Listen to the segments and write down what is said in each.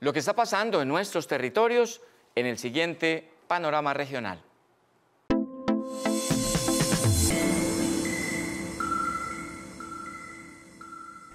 Lo que está pasando en nuestros territorios en el siguiente panorama regional.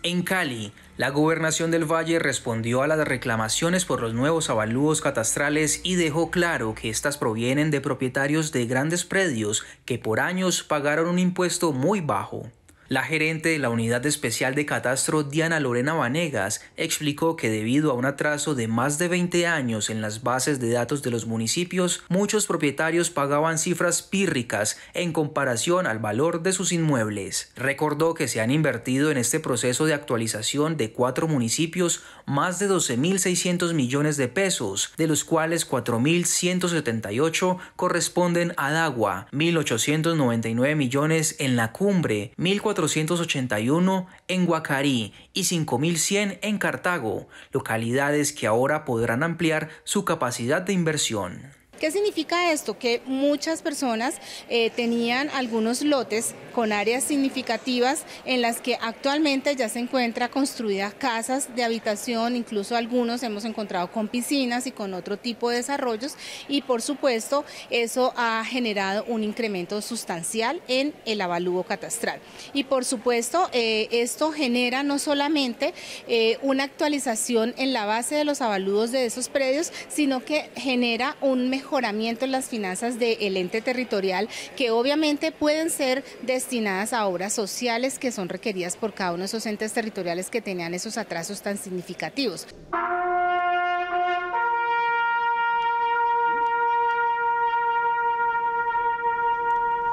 En Cali, la gobernación del Valle respondió a las reclamaciones por los nuevos avalúos catastrales y dejó claro que estas provienen de propietarios de grandes predios que por años pagaron un impuesto muy bajo. La gerente de la Unidad Especial de Catastro, Diana Lorena Vanegas, explicó que debido a un atraso de más de 20 años en las bases de datos de los municipios, muchos propietarios pagaban cifras pírricas en comparación al valor de sus inmuebles. Recordó que se han invertido en este proceso de actualización de cuatro municipios más de 12.600 millones de pesos, de los cuales 4.178 corresponden a agua, 1.899 millones en la cumbre, 1.400 481 en Guacarí y 5100 en Cartago, localidades que ahora podrán ampliar su capacidad de inversión. ¿Qué significa esto? Que muchas personas eh, tenían algunos lotes con áreas significativas en las que actualmente ya se encuentra construidas casas de habitación, incluso algunos hemos encontrado con piscinas y con otro tipo de desarrollos y por supuesto eso ha generado un incremento sustancial en el avalúo catastral. Y por supuesto eh, esto genera no solamente eh, una actualización en la base de los avalúos de esos predios, sino que genera un mejor mejoramiento en las finanzas del ente territorial que obviamente pueden ser destinadas a obras sociales que son requeridas por cada uno de esos entes territoriales que tenían esos atrasos tan significativos.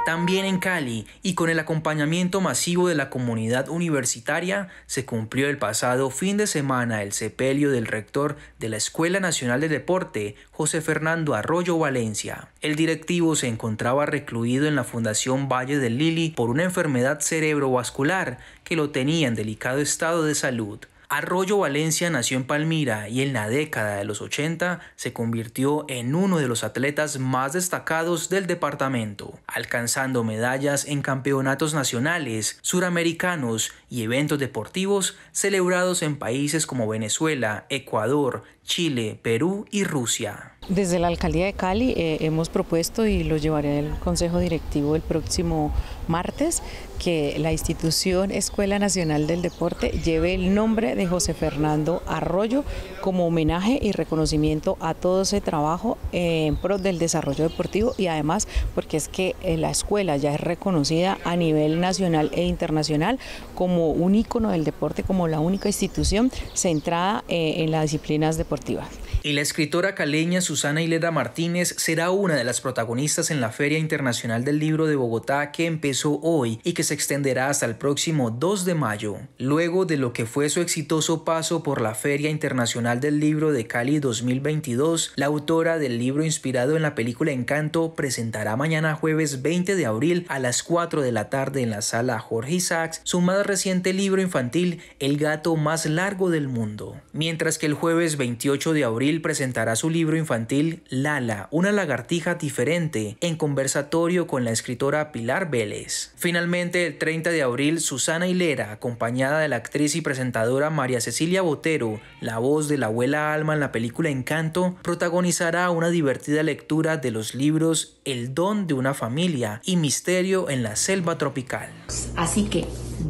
También en Cali, y con el acompañamiento masivo de la comunidad universitaria, se cumplió el pasado fin de semana el sepelio del rector de la Escuela Nacional de Deporte, José Fernando Arroyo Valencia. El directivo se encontraba recluido en la Fundación Valle del Lili por una enfermedad cerebrovascular que lo tenía en delicado estado de salud. Arroyo Valencia nació en Palmira y en la década de los 80 se convirtió en uno de los atletas más destacados del departamento, alcanzando medallas en campeonatos nacionales, suramericanos y eventos deportivos celebrados en países como Venezuela, Ecuador, Chile, Perú y Rusia. Desde la Alcaldía de Cali eh, hemos propuesto y lo llevaré al Consejo Directivo el próximo martes que la institución Escuela Nacional del Deporte lleve el nombre de José Fernando Arroyo como homenaje y reconocimiento a todo ese trabajo en pro del desarrollo deportivo y además porque es que eh, la escuela ya es reconocida a nivel nacional e internacional como un ícono del deporte, como la única institución centrada eh, en las disciplinas deportivas y la escritora caleña Susana Hilera Martínez será una de las protagonistas en la Feria Internacional del Libro de Bogotá que empezó hoy y que se extenderá hasta el próximo 2 de mayo. Luego de lo que fue su exitoso paso por la Feria Internacional del Libro de Cali 2022, la autora del libro inspirado en la película Encanto presentará mañana jueves 20 de abril a las 4 de la tarde en la sala Jorge Isaacs su más reciente libro infantil El gato más largo del mundo. Mientras que el jueves 28 de abril presentará su libro infantil Lala, una lagartija diferente, en conversatorio con la escritora Pilar Vélez. Finalmente, el 30 de abril, Susana Hilera, acompañada de la actriz y presentadora María Cecilia Botero, la voz de la abuela Alma en la película Encanto, protagonizará una divertida lectura de los libros El don de una familia y Misterio en la selva tropical. Así que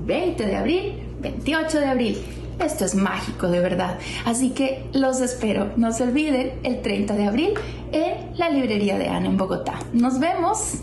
20 de abril, 28 de abril, esto es mágico de verdad. Así que los espero. No se olviden el 30 de abril en la librería de Ana en Bogotá. Nos vemos.